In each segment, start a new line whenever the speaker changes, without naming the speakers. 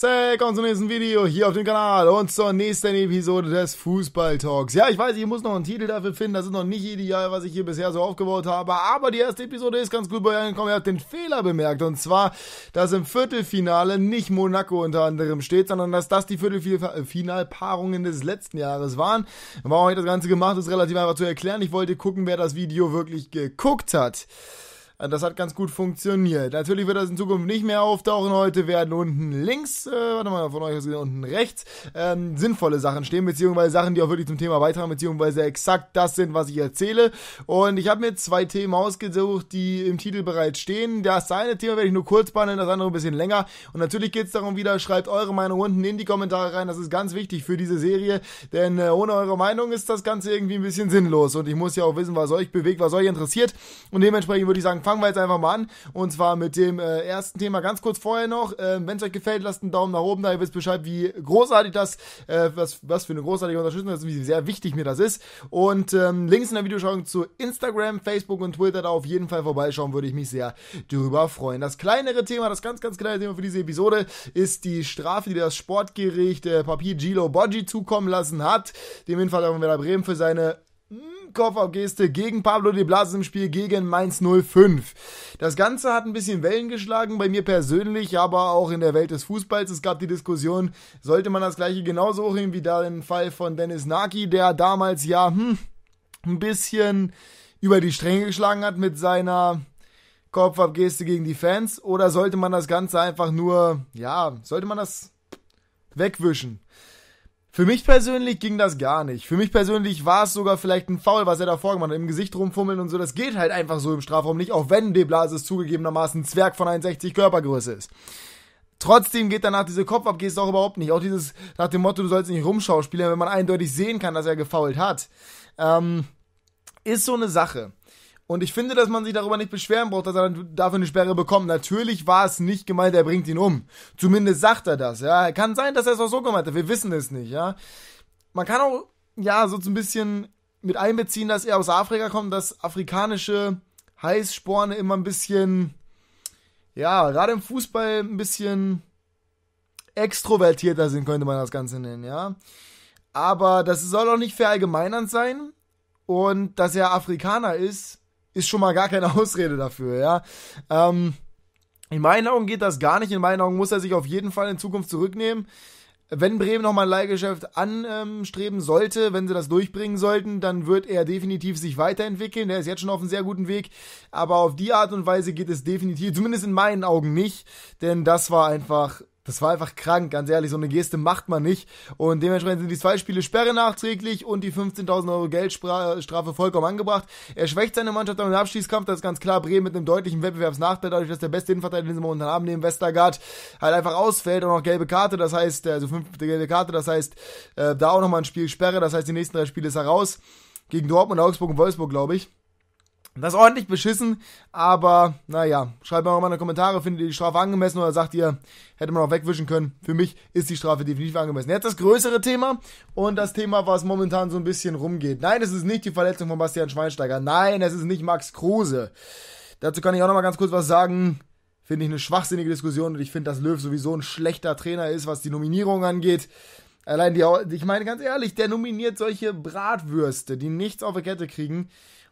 Willkommen zum nächsten Video hier auf dem Kanal und zur nächsten Episode des Fußball Talks. Ja, ich weiß, ich muss noch einen Titel dafür finden, das ist noch nicht ideal, was ich hier bisher so aufgebaut habe, aber die erste Episode ist ganz gut bei euch angekommen. Ihr habt den Fehler bemerkt und zwar, dass im Viertelfinale nicht Monaco unter anderem steht, sondern dass das die Viertelfinalpaarungen äh, des letzten Jahres waren. Warum habe ich das Ganze gemacht, ist relativ einfach zu erklären. Ich wollte gucken, wer das Video wirklich geguckt hat. Das hat ganz gut funktioniert. Natürlich wird das in Zukunft nicht mehr auftauchen. Heute werden unten links, äh, warte mal, von euch aus gesehen, unten rechts, ähm, sinnvolle Sachen stehen, beziehungsweise Sachen, die auch wirklich zum Thema beitragen, beziehungsweise exakt das sind, was ich erzähle. Und ich habe mir zwei Themen ausgesucht, die im Titel bereits stehen. Das eine Thema werde ich nur kurz behandeln, das andere ein bisschen länger. Und natürlich geht es darum wieder, schreibt eure Meinung unten in die Kommentare rein. Das ist ganz wichtig für diese Serie, denn äh, ohne eure Meinung ist das Ganze irgendwie ein bisschen sinnlos. Und ich muss ja auch wissen, was euch bewegt, was euch interessiert. Und dementsprechend würde ich sagen, fangen wir jetzt einfach mal an. Und zwar mit dem äh, ersten Thema ganz kurz vorher noch. Ähm, Wenn es euch gefällt, lasst einen Daumen nach oben da. Ihr wisst Bescheid, wie großartig das, äh, was, was für eine großartige Unterstützung das ist, wie sehr wichtig mir das ist. Und ähm, Links in der Videoschauung zu Instagram, Facebook und Twitter da auf jeden Fall vorbeischauen, würde ich mich sehr darüber freuen. Das kleinere Thema, das ganz, ganz kleine Thema für diese Episode ist die Strafe, die das Sportgericht äh, Papier Gilo Boggi zukommen lassen hat. Dem Fall von Werder Bremen für seine und Koffergeste gegen Pablo de Blas im Spiel gegen Mainz 05. Das Ganze hat ein bisschen Wellen geschlagen, bei mir persönlich, aber auch in der Welt des Fußballs. Es gab die Diskussion, sollte man das gleiche genauso hochheben wie da den Fall von Dennis Naki, der damals ja hm, ein bisschen über die Stränge geschlagen hat mit seiner Kopfabgeste gegen die Fans oder sollte man das Ganze einfach nur, ja, sollte man das wegwischen? Für mich persönlich ging das gar nicht. Für mich persönlich war es sogar vielleicht ein Foul, was er da vorgemacht hat. Im Gesicht rumfummeln und so, das geht halt einfach so im Strafraum nicht, auch wenn De Blasis zugegebenermaßen Zwerg von 61 Körpergröße ist. Trotzdem geht danach diese Kopfabgehst auch überhaupt nicht. Auch dieses nach dem Motto, du sollst nicht rumschauspielen, wenn man eindeutig sehen kann, dass er gefault hat. Ähm, ist so eine Sache. Und ich finde, dass man sich darüber nicht beschweren braucht, dass er dafür eine Sperre bekommt. Natürlich war es nicht gemeint, er bringt ihn um. Zumindest sagt er das, ja. Kann sein, dass er es auch so gemeint hat. Wir wissen es nicht, ja. Man kann auch, ja, so ein bisschen mit einbeziehen, dass er aus Afrika kommt, dass afrikanische Heißsporne immer ein bisschen, ja, gerade im Fußball ein bisschen extrovertierter sind, könnte man das Ganze nennen, ja. Aber das soll auch nicht verallgemeinernd sein. Und dass er Afrikaner ist, ist schon mal gar keine Ausrede dafür, ja. Ähm, in meinen Augen geht das gar nicht. In meinen Augen muss er sich auf jeden Fall in Zukunft zurücknehmen. Wenn Bremen nochmal ein Leihgeschäft anstreben sollte, wenn sie das durchbringen sollten, dann wird er definitiv sich weiterentwickeln. Er ist jetzt schon auf einem sehr guten Weg. Aber auf die Art und Weise geht es definitiv, zumindest in meinen Augen nicht. Denn das war einfach das war einfach krank, ganz ehrlich. So eine Geste macht man nicht. Und dementsprechend sind die zwei Spiele Sperre nachträglich und die 15.000 Euro Geldstrafe äh, vollkommen angebracht. Er schwächt seine Mannschaft dann im Abschließkampf, Das ist ganz klar. Bremen mit einem deutlichen Wettbewerbsnachteil, dadurch, dass der beste Innenverteidiger, den sie momentan haben, neben Westergaard, halt einfach ausfällt und auch gelbe Karte. Das heißt, äh, also fünfte gelbe Karte. Das heißt, äh, da auch nochmal ein Spiel Sperre. Das heißt, die nächsten drei Spiele ist er raus. Gegen Dortmund, Augsburg und Wolfsburg, glaube ich. Das ist ordentlich beschissen, aber naja, schreibt mir auch mal in die Kommentare, findet ihr die Strafe angemessen oder sagt ihr, hätte man auch wegwischen können. Für mich ist die Strafe definitiv angemessen. Jetzt das größere Thema und das Thema, was momentan so ein bisschen rumgeht. Nein, es ist nicht die Verletzung von Bastian Schweinsteiger. Nein, es ist nicht Max Kruse. Dazu kann ich auch noch mal ganz kurz was sagen. Finde ich eine schwachsinnige Diskussion und ich finde, dass Löw sowieso ein schlechter Trainer ist, was die Nominierung angeht. Allein die, ich meine ganz ehrlich, der nominiert solche Bratwürste, die nichts auf der Kette kriegen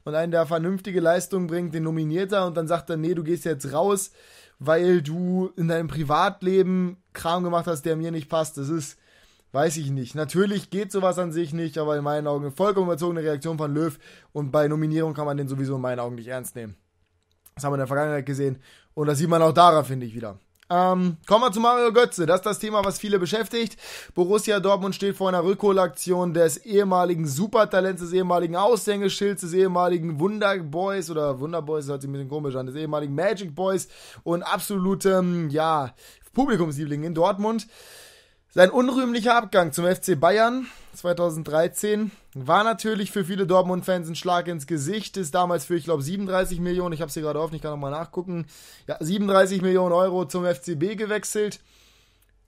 und einen, der vernünftige Leistung bringt, den nominiert er und dann sagt er, nee, du gehst jetzt raus, weil du in deinem Privatleben Kram gemacht hast, der mir nicht passt. Das ist, weiß ich nicht. Natürlich geht sowas an sich nicht, aber in meinen Augen eine vollkommen überzogene Reaktion von Löw und bei Nominierung kann man den sowieso in meinen Augen nicht ernst nehmen. Das haben wir in der Vergangenheit gesehen und das sieht man auch daran, finde ich wieder. Ähm, kommen wir zu Mario Götze. Das ist das Thema, was viele beschäftigt. Borussia Dortmund steht vor einer Rückholaktion des ehemaligen Supertalents, des ehemaligen Aushängeschilds, des ehemaligen Wunderboys oder Wunderboys, das hört sich ein bisschen komisch an, des ehemaligen Magic Boys und absolutem, ja, Publikumsliebling in Dortmund. Sein unrühmlicher Abgang zum FC Bayern 2013 war natürlich für viele Dortmund-Fans ein Schlag ins Gesicht. Ist damals für, ich glaube, 37 Millionen, ich habe sie gerade offen, ich kann nochmal nachgucken, ja, 37 Millionen Euro zum FCB gewechselt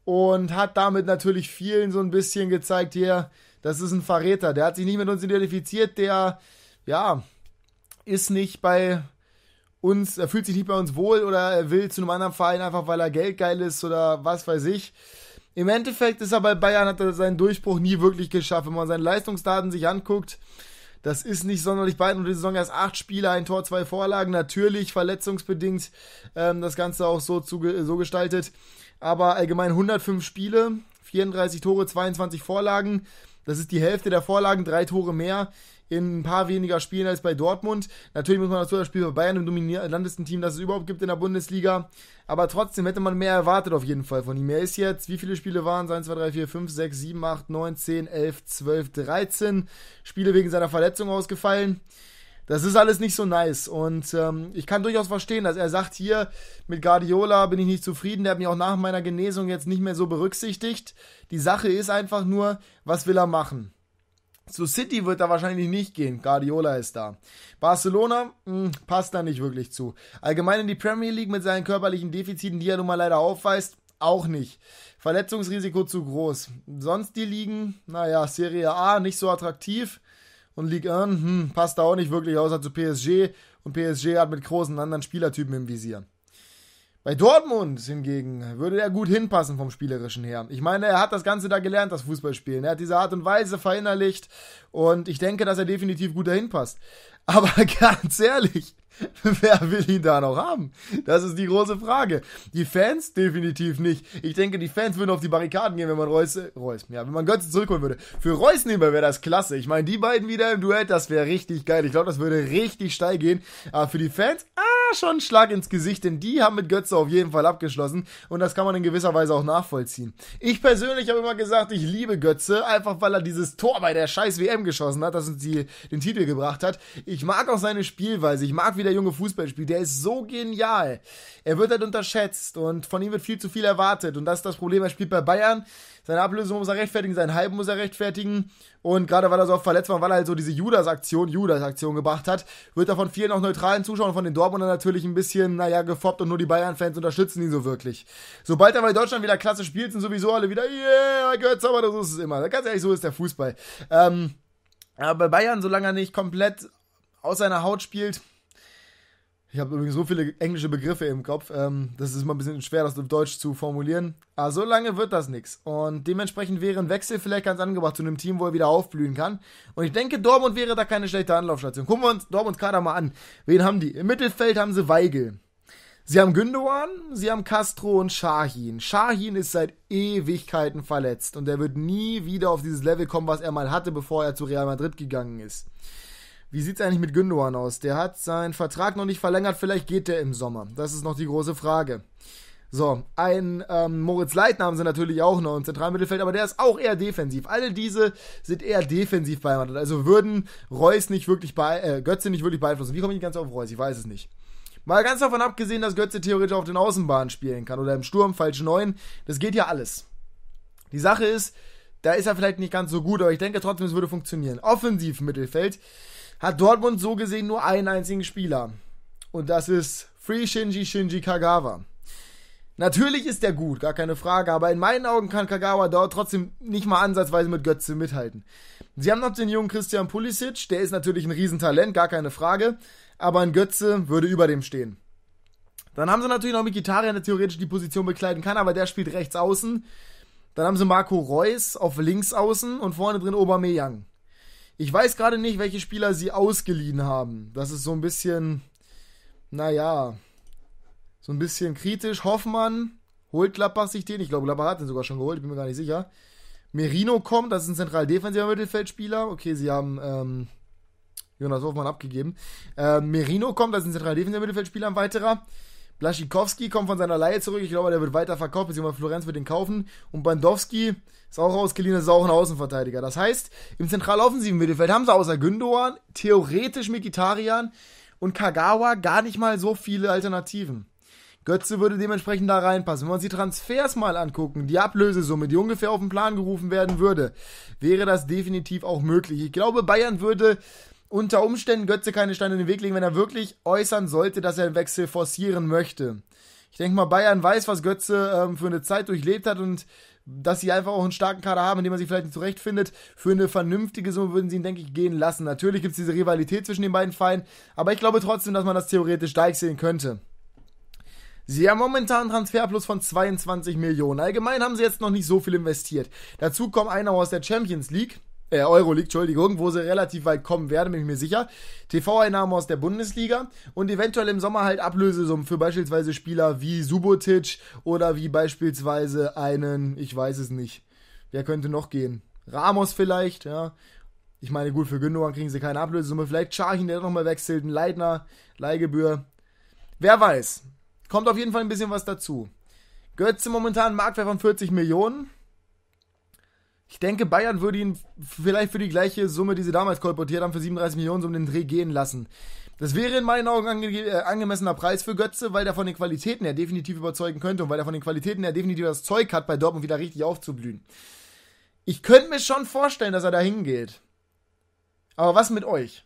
und hat damit natürlich vielen so ein bisschen gezeigt, hier, das ist ein Verräter. Der hat sich nicht mit uns identifiziert, der, ja, ist nicht bei uns, er fühlt sich nicht bei uns wohl oder er will zu einem anderen Verein einfach, weil er geldgeil ist oder was weiß ich. Im Endeffekt ist er bei Bayern, hat er seinen Durchbruch nie wirklich geschafft. Wenn man seine Leistungsdaten sich anguckt, das ist nicht sonderlich bald. Und die Saison erst acht Spiele, ein Tor, zwei Vorlagen. Natürlich verletzungsbedingt ähm, das Ganze auch so, zu, so gestaltet. Aber allgemein 105 Spiele, 34 Tore, 22 Vorlagen. Das ist die Hälfte der Vorlagen, drei Tore mehr in ein paar weniger Spielen als bei Dortmund. Natürlich muss man dazu das Spiel bei Bayern, dem dominantesten Team, das es überhaupt gibt in der Bundesliga. Aber trotzdem hätte man mehr erwartet auf jeden Fall von ihm. Er ist jetzt, wie viele Spiele waren es? 1, 2, 3, 4, 5, 6, 7, 8, 9, 10, 11, 12, 13 Spiele wegen seiner Verletzung ausgefallen. Das ist alles nicht so nice. Und ähm, ich kann durchaus verstehen, dass er sagt, hier mit Guardiola bin ich nicht zufrieden, der hat mich auch nach meiner Genesung jetzt nicht mehr so berücksichtigt. Die Sache ist einfach nur, was will er machen? Zu City wird er wahrscheinlich nicht gehen. Guardiola ist da. Barcelona mh, hm, passt da nicht wirklich zu. Allgemein in die Premier League mit seinen körperlichen Defiziten, die er nun mal leider aufweist, auch nicht. Verletzungsrisiko zu groß. Sonst die Ligen, naja, Serie A nicht so attraktiv. Und Ligue 1 hm, passt da auch nicht wirklich, außer zu PSG. Und PSG hat mit großen anderen Spielertypen im Visier. Bei Dortmund hingegen würde er gut hinpassen vom Spielerischen her. Ich meine, er hat das Ganze da gelernt, das Fußballspielen. Er hat diese Art und Weise verinnerlicht und ich denke, dass er definitiv gut dahin passt. Aber ganz ehrlich, wer will ihn da noch haben? Das ist die große Frage. Die Fans definitiv nicht. Ich denke, die Fans würden auf die Barrikaden gehen, wenn man Reus, Reus, ja, wenn man Götze zurückholen würde. Für Reus nebenbei wäre das klasse. Ich meine, die beiden wieder im Duell, das wäre richtig geil. Ich glaube, das würde richtig steil gehen. Aber für die Fans, ah, schon ein Schlag ins Gesicht, denn die haben mit Götze auf jeden Fall abgeschlossen und das kann man in gewisser Weise auch nachvollziehen. Ich persönlich habe immer gesagt, ich liebe Götze, einfach weil er dieses Tor bei der scheiß WM geschossen hat, das uns die, den Titel gebracht hat. Ich mag auch seine Spielweise, ich mag wie der junge Fußball spielt, der ist so genial. Er wird halt unterschätzt und von ihm wird viel zu viel erwartet und das ist das Problem, er spielt bei Bayern. Seine Ablösung muss er rechtfertigen, seinen Halben muss er rechtfertigen. Und gerade weil er so oft verletzt war, weil er halt so diese Judas-Aktion, Judas-Aktion gebracht hat, wird er von vielen auch neutralen Zuschauern, von den Dortmundern natürlich ein bisschen, naja, gefoppt und nur die Bayern-Fans unterstützen ihn so wirklich. Sobald er bei Deutschland wieder klasse spielt, sind sowieso alle wieder, yeah, gehört aber so ist es immer. Ganz ehrlich, so ist der Fußball. Ähm, aber bei Bayern, solange er nicht komplett aus seiner Haut spielt, ich habe übrigens so viele englische Begriffe im Kopf. Ähm, das ist immer ein bisschen schwer, das auf Deutsch zu formulieren. Aber so lange wird das nichts. Und dementsprechend wäre ein Wechsel vielleicht ganz angebracht zu einem Team, wo er wieder aufblühen kann. Und ich denke, Dortmund wäre da keine schlechte Anlaufstation. Gucken wir uns Dortmunds Kader mal an. Wen haben die? Im Mittelfeld haben sie Weigel. Sie haben Gündogan, sie haben Castro und Shahin. Shahin ist seit Ewigkeiten verletzt und er wird nie wieder auf dieses Level kommen, was er mal hatte, bevor er zu Real Madrid gegangen ist. Wie sieht es eigentlich mit Gündogan aus? Der hat seinen Vertrag noch nicht verlängert, vielleicht geht der im Sommer. Das ist noch die große Frage. So, ein ähm, Moritz Leitner haben sie natürlich auch noch im Zentralmittelfeld, aber der ist auch eher defensiv. Alle diese sind eher defensiv beheimatet, also würden Reus nicht wirklich bei, äh, Götze nicht wirklich beeinflussen. Wie komme ich ganz auf Reus? Ich weiß es nicht. Mal ganz davon abgesehen, dass Götze theoretisch auf den Außenbahnen spielen kann oder im Sturm, falsch neun. das geht ja alles. Die Sache ist, da ist er vielleicht nicht ganz so gut, aber ich denke trotzdem, es würde funktionieren. Offensiv Mittelfeld hat Dortmund so gesehen nur einen einzigen Spieler. Und das ist Free Shinji Shinji Kagawa. Natürlich ist der gut, gar keine Frage, aber in meinen Augen kann Kagawa dort trotzdem nicht mal ansatzweise mit Götze mithalten. Sie haben noch den jungen Christian Pulisic, der ist natürlich ein Riesentalent, gar keine Frage, aber ein Götze würde über dem stehen. Dann haben sie natürlich noch Mikitarian, der theoretisch die Position bekleiden kann, aber der spielt rechts außen. Dann haben sie Marco Reus auf links außen und vorne drin Aubameyang. Ich weiß gerade nicht, welche Spieler sie ausgeliehen haben. Das ist so ein bisschen, naja, so ein bisschen kritisch. Hoffmann holt Gladbach sich den. Ich glaube, Gladbach hat den sogar schon geholt. Ich bin mir gar nicht sicher. Merino kommt, das ist ein zentral defensiver Mittelfeldspieler. Okay, sie haben ähm, Jonas Hoffmann abgegeben. Äh, Merino kommt, das ist ein zentral defensiver Mittelfeldspieler, ein weiterer. Blaschikowski kommt von seiner Leihe zurück. Ich glaube, der wird weiter verkauft, beziehungsweise Florenz wird ihn kaufen. Und Bandowski ist auch ausgeliehen, ist auch ein Außenverteidiger. Das heißt, im zentraloffensiven Mittelfeld haben sie außer Gündogan theoretisch Mikitarian und Kagawa gar nicht mal so viele Alternativen. Götze würde dementsprechend da reinpassen. Wenn man sich Transfers mal angucken, die Ablösesumme, die ungefähr auf den Plan gerufen werden würde, wäre das definitiv auch möglich. Ich glaube, Bayern würde unter Umständen Götze keine Steine in den Weg legen, wenn er wirklich äußern sollte, dass er einen Wechsel forcieren möchte. Ich denke mal, Bayern weiß, was Götze ähm, für eine Zeit durchlebt hat und dass sie einfach auch einen starken Kader haben, in dem man sich vielleicht nicht zurechtfindet. Für eine vernünftige Summe würden sie ihn, denke ich, gehen lassen. Natürlich gibt es diese Rivalität zwischen den beiden Vereinen, aber ich glaube trotzdem, dass man das theoretisch steig sehen könnte. Sie haben momentan einen Transferplus von 22 Millionen. Allgemein haben sie jetzt noch nicht so viel investiert. Dazu kommt einer aus der Champions League äh, Euro Euroleague, Entschuldigung, wo sie relativ weit kommen werden, bin ich mir sicher. TV-Einnahmen aus der Bundesliga und eventuell im Sommer halt Ablösesummen für beispielsweise Spieler wie Subotic oder wie beispielsweise einen, ich weiß es nicht, wer könnte noch gehen? Ramos vielleicht, ja. Ich meine, gut, für Gündogan kriegen sie keine Ablösesumme. Vielleicht Schahin, der nochmal wechselt, ein Leitner, Leihgebühr. Wer weiß. Kommt auf jeden Fall ein bisschen was dazu. Götze momentan Marktwert von 40 Millionen. Ich denke, Bayern würde ihn vielleicht für die gleiche Summe, die sie damals kolportiert haben, für 37 Millionen so um den Dreh gehen lassen. Das wäre in meinen Augen ange äh, angemessener Preis für Götze, weil der von den Qualitäten her definitiv überzeugen könnte und weil er von den Qualitäten her definitiv das Zeug hat, bei Dortmund wieder richtig aufzublühen. Ich könnte mir schon vorstellen, dass er da hingeht. Aber was mit euch?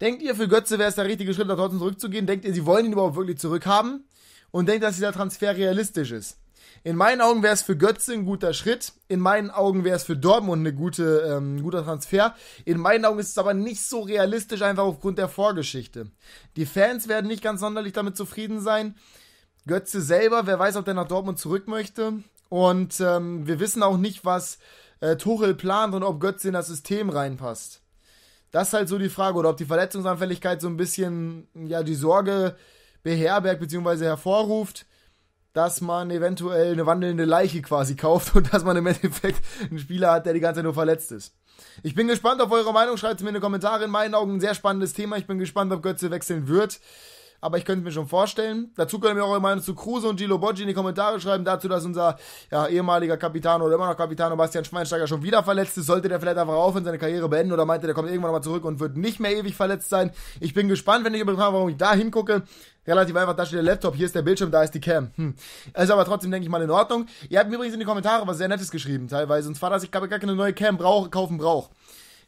Denkt ihr, für Götze wäre es der richtige Schritt, nach Dortmund zurückzugehen? Denkt ihr, sie wollen ihn überhaupt wirklich zurückhaben? Und denkt, dass dieser Transfer realistisch ist? In meinen Augen wäre es für Götze ein guter Schritt. In meinen Augen wäre es für Dortmund ein gute, ähm, guter Transfer. In meinen Augen ist es aber nicht so realistisch, einfach aufgrund der Vorgeschichte. Die Fans werden nicht ganz sonderlich damit zufrieden sein. Götze selber, wer weiß, ob der nach Dortmund zurück möchte. Und ähm, wir wissen auch nicht, was äh, Tuchel plant und ob Götze in das System reinpasst. Das ist halt so die Frage. Oder ob die Verletzungsanfälligkeit so ein bisschen ja, die Sorge beherbergt bzw. hervorruft dass man eventuell eine wandelnde Leiche quasi kauft und dass man im Endeffekt einen Spieler hat, der die ganze Zeit nur verletzt ist. Ich bin gespannt auf eure Meinung. Schreibt es mir in die Kommentare. In meinen Augen ein sehr spannendes Thema. Ich bin gespannt, ob Götze wechseln wird aber ich könnte mir schon vorstellen. Dazu können wir auch eure Meinung zu Kruse und Gilo Boggi in die Kommentare schreiben, dazu, dass unser ja, ehemaliger Capitano oder immer noch Capitano Bastian Schweinsteiger schon wieder verletzt ist. Sollte der vielleicht einfach aufhören, seine Karriere beenden oder meinte, der kommt irgendwann mal zurück und wird nicht mehr ewig verletzt sein. Ich bin gespannt, wenn ich übrigens frage, warum ich da hingucke. Relativ einfach, da steht der Laptop, hier ist der Bildschirm, da ist die Cam. Hm. Ist aber trotzdem, denke ich mal, in Ordnung. Ihr habt mir übrigens in die Kommentare was sehr Nettes geschrieben, teilweise. Und zwar, dass ich gar keine neue Cam brauche, kaufen brauche.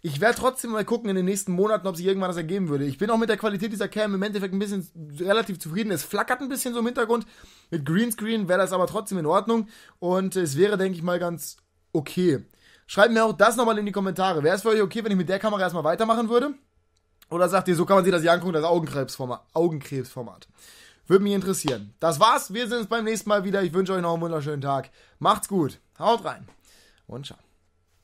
Ich werde trotzdem mal gucken in den nächsten Monaten, ob sich irgendwann das ergeben würde. Ich bin auch mit der Qualität dieser Cam im Endeffekt ein bisschen relativ zufrieden. Es flackert ein bisschen so im Hintergrund. Mit Greenscreen wäre das aber trotzdem in Ordnung. Und es wäre, denke ich mal, ganz okay. Schreibt mir auch das nochmal in die Kommentare. Wäre es für euch okay, wenn ich mit der Kamera erstmal weitermachen würde? Oder sagt ihr, so kann man sich das hier angucken, das Augenkrebsformat? Augenkrebsformat. Würde mich interessieren. Das war's. Wir sehen uns beim nächsten Mal wieder. Ich wünsche euch noch einen wunderschönen Tag. Macht's gut. Haut rein. Und ciao.